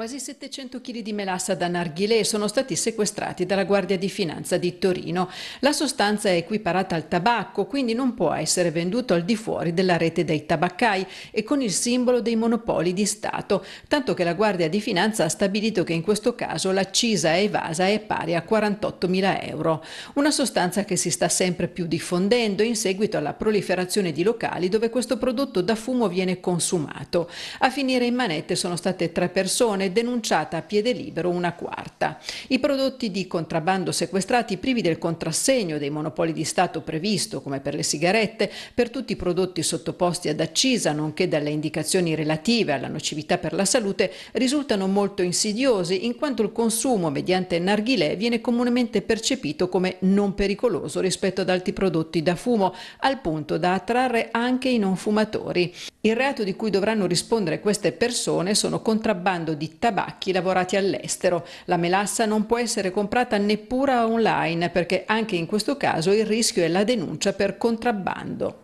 Quasi 700 kg di melassa da narghile sono stati sequestrati dalla Guardia di Finanza di Torino. La sostanza è equiparata al tabacco, quindi non può essere venduto al di fuori della rete dei tabaccai e con il simbolo dei monopoli di Stato, tanto che la Guardia di Finanza ha stabilito che in questo caso l'accisa evasa è pari a 48.000 euro. Una sostanza che si sta sempre più diffondendo in seguito alla proliferazione di locali dove questo prodotto da fumo viene consumato. A finire in manette sono state tre persone denunciata a piede libero una quarta. I prodotti di contrabbando sequestrati privi del contrassegno dei monopoli di Stato previsto, come per le sigarette, per tutti i prodotti sottoposti ad accisa, nonché dalle indicazioni relative alla nocività per la salute, risultano molto insidiosi in quanto il consumo mediante narghilè viene comunemente percepito come non pericoloso rispetto ad altri prodotti da fumo, al punto da attrarre anche i non fumatori. Il reato di cui dovranno rispondere queste persone sono contrabbando di tabacchi lavorati all'estero. La melassa non può essere comprata neppure online perché anche in questo caso il rischio è la denuncia per contrabbando.